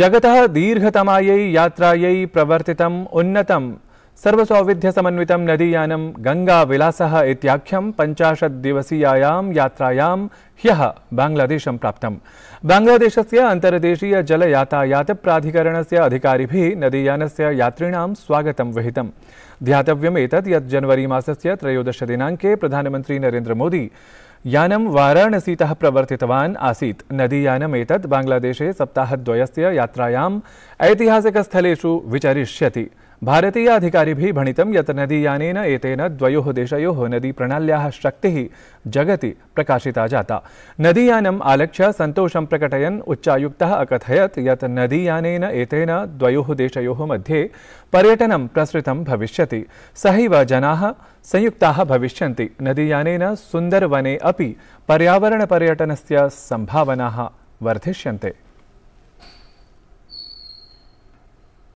जगतः दीर्घतमायै यात्रायै प्रवर्तितम् उन्नतं नदीयान गंगा विलास इत्याख्यं पञ्चाशद्दिवसीयायां यात्रायां प्राधिकरण से प्राप्तं नदीयान से यात्रीण स्वागत विहित ध्यातव्यमेत यनवरी मसल से दिनाक प्रधानमंत्री नरेन्द्र मोदी यानम वाराणसी प्रवर्तितवान् आसीत् बांग्लादेशे सप्ताह बाङ्ग्लादेशे सप्ताहद्वयस्य यात्रायाम् ऐतिहासिकस्थलेषु विचरिष्यति भारतीय भारतीयाधिकारिभिः भणित यत् नदीयान एतेन देशो नदी प्रणाल्या शक्ति जगति प्रकाशिता जाता नदीयानम आलक्ष्य सन्तोषं प्रकटयन उच्चायुक्तः अकथयत् ये नदीयान एतेन द्वयोः देशो मध्ये पर्यटन प्रसृतं भविष्य सहैव संयुक्ता भविष्य नदीयान नदीयानेन सुन्दरवने पर्यटन से संभावना वर्धिष्य